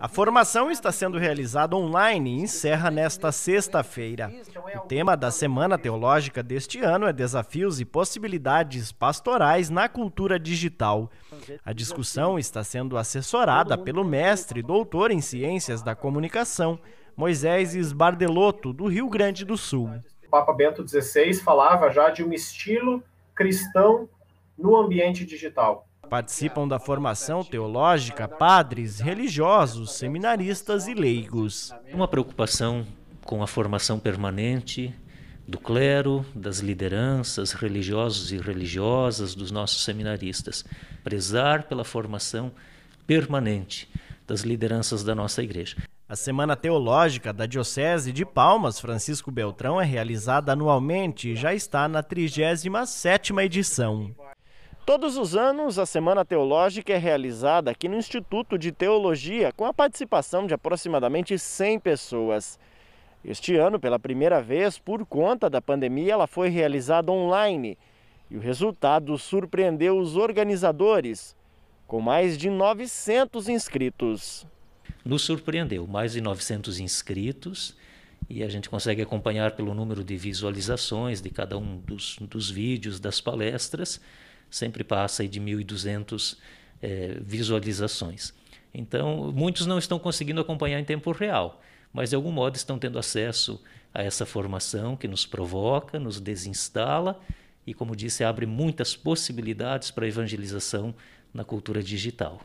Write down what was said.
A formação está sendo realizada online e encerra nesta sexta-feira. O tema da Semana Teológica deste ano é Desafios e Possibilidades Pastorais na Cultura Digital. A discussão está sendo assessorada pelo mestre e doutor em Ciências da Comunicação, Moisés Esbardelotto, do Rio Grande do Sul. O Papa Bento XVI falava já de um estilo cristão no ambiente digital. Participam da formação teológica padres, religiosos, seminaristas e leigos. Uma preocupação com a formação permanente do clero, das lideranças, religiosos e religiosas, dos nossos seminaristas. Prezar pela formação permanente das lideranças da nossa igreja. A Semana Teológica da Diocese de Palmas Francisco Beltrão é realizada anualmente e já está na 37ª edição. Todos os anos, a Semana Teológica é realizada aqui no Instituto de Teologia, com a participação de aproximadamente 100 pessoas. Este ano, pela primeira vez, por conta da pandemia, ela foi realizada online e o resultado surpreendeu os organizadores, com mais de 900 inscritos. Nos surpreendeu, mais de 900 inscritos e a gente consegue acompanhar pelo número de visualizações de cada um dos, dos vídeos, das palestras sempre passa de 1.200 é, eh, visualizações. Então, muitos não estão conseguindo acompanhar em tempo real, mas de algum modo estão tendo acesso a essa formação que nos provoca, nos desinstala e, como disse, abre muitas possibilidades para a evangelização na cultura digital.